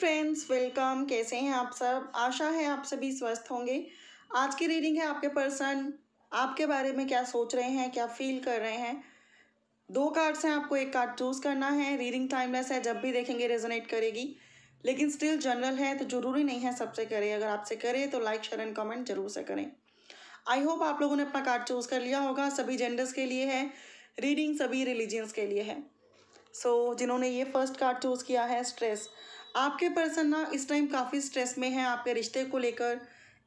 friends welcome कैसे हैं आप सब आशा है आप सभी स्वस्थ होंगे आज की रीडिंग है आपके पर्सन आपके बारे में क्या सोच रहे हैं क्या फील कर रहे हैं दो कार्ड्स हैं आपको एक कार्ड चूज़ करना है रीडिंग टाइमलेस है जब भी देखेंगे रेजोनेट करेगी लेकिन स्टिल जनरल है तो ज़रूरी नहीं है सबसे करें अगर आपसे करें तो लाइक शेयर एंड कमेंट जरूर से करें आई होप आप लोगों ने अपना कार्ड चूज़ कर लिया होगा सभी जेंडर्स के लिए है रीडिंग सभी रिलीजियंस के लिए है सो so, जिन्होंने ये फर्स्ट कार्ड चूज़ किया है स्ट्रेस आपके पर्सन ना इस टाइम काफ़ी स्ट्रेस में हैं आपके रिश्ते को लेकर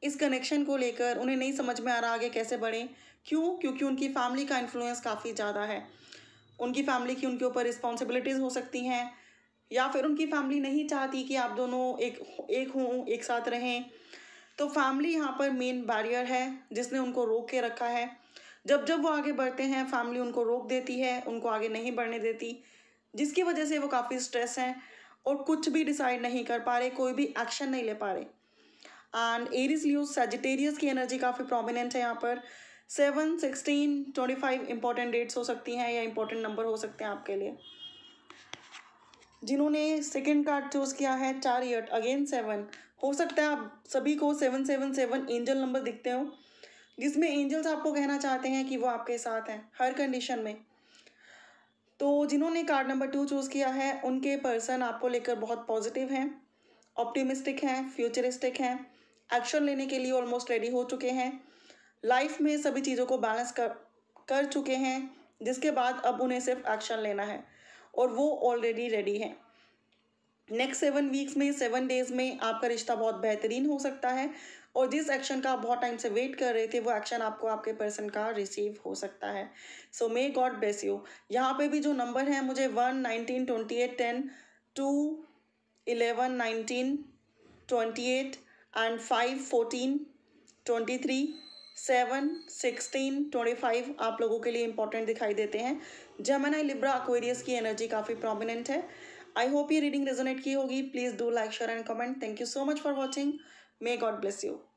इस कनेक्शन को लेकर उन्हें नहीं समझ में आ रहा आगे कैसे बढ़ें क्यों क्योंकि उनकी फैमिली का इन्फ्लुएंस काफ़ी ज़्यादा है उनकी फैमिली की उनके ऊपर रिस्पॉन्सिबिलिटीज़ हो सकती हैं या फिर उनकी फैमिली नहीं चाहती कि आप दोनों एक एक हों एक साथ रहें तो फैमिली यहाँ पर मेन बैरियर है जिसने उनको रोक के रखा है जब जब वो आगे बढ़ते हैं फैमिली उनको रोक देती है उनको आगे नहीं बढ़ने देती जिसकी वजह से वो काफ़ी स्ट्रेस हैं और कुछ भी डिसाइड नहीं कर पा रहे कोई भी एक्शन नहीं ले पा रहे एंड एरिस लियो सेजिटेरियस की एनर्जी काफ़ी प्रोमिनेंट है यहाँ पर seven sixteen twenty five important dates हो सकती हैं या इंपॉर्टेंट नंबर हो सकते हैं आपके लिए जिन्होंने सेकेंड कार्ड चूज़ किया है चार ईयर अगेन सेवन हो सकता है आप सभी को seven seven seven angel number दिखते हो जिसमें एंजल्स आपको कहना चाहते हैं कि वो आपके साथ हैं हर कंडीशन में तो जिन्होंने कार्ड नंबर टू चूज़ किया है उनके पर्सन आपको लेकर बहुत पॉजिटिव हैं ऑप्टिमिस्टिक हैं फ्यूचरिस्टिक हैं एक्शन लेने के लिए ऑलमोस्ट रेडी हो चुके हैं लाइफ में सभी चीज़ों को बैलेंस कर कर चुके हैं जिसके बाद अब उन्हें सिर्फ एक्शन लेना है और वो ऑलरेडी रेडी हैं नेक्स्ट सेवन वीक्स में सेवन डेज़ में आपका रिश्ता बहुत बेहतरीन हो सकता है और जिस एक्शन का आप बहुत टाइम से वेट कर रहे थे वो एक्शन आपको आपके पर्सन का रिसीव हो सकता है so may God bless you यहाँ पे भी जो नंबर है मुझे one nineteen twenty eight ten two eleven nineteen twenty eight and five fourteen twenty three seven sixteen twenty five आप लोगों के लिए इंपॉर्टेंट दिखाई देते हैं जमेना लिब्रा अक्वेरियस की एनर्जी काफ़ी प्रोमिनेंट है आई होप ये रीडिंग रेजोनेट की होगी please do like share and comment thank you so much for watching may God bless you